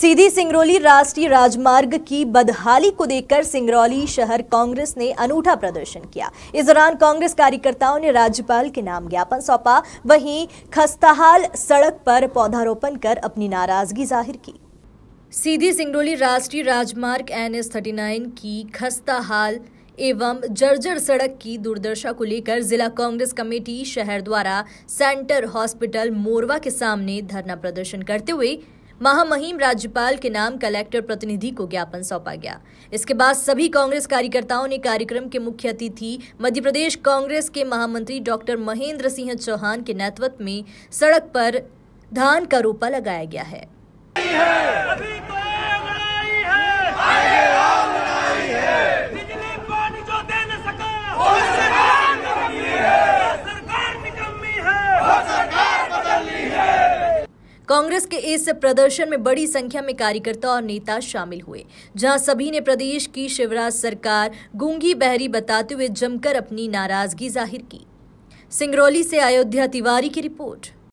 सीधी सिंगरौली राष्ट्रीय राजमार्ग की बदहाली को देखकर सिंगरौली शहर कांग्रेस ने अनूठा प्रदर्शन किया इस दौरान कांग्रेस कार्यकर्ताओं ने राज्यपाल के नाम ज्ञापन सौंपा वहीं खस्ताहाल सड़क पर पौधारोपण कर अपनी नाराजगी जाहिर की सीधी सिंगरौली राष्ट्रीय राजमार्ग एन एस थर्टी नाइन की खस्ताहाल एवं जर्जर सड़क की दुर्दशा को लेकर जिला कांग्रेस कमेटी शहर द्वारा सेंटर हॉस्पिटल मोरवा के सामने धरना प्रदर्शन करते हुए महामहिम राज्यपाल के नाम कलेक्टर प्रतिनिधि को ज्ञापन सौंपा गया इसके बाद सभी कांग्रेस कार्यकर्ताओं ने कार्यक्रम के मुख्य अतिथि मध्य प्रदेश कांग्रेस के महामंत्री डॉक्टर महेंद्र सिंह चौहान के नेतृत्व में सड़क पर धान का रोपा लगाया गया है, है। कांग्रेस के इस प्रदर्शन में बड़ी संख्या में कार्यकर्ता और नेता शामिल हुए जहां सभी ने प्रदेश की शिवराज सरकार गूंगी बहरी बताते हुए जमकर अपनी नाराजगी जाहिर की सिंगरौली से अयोध्या तिवारी की रिपोर्ट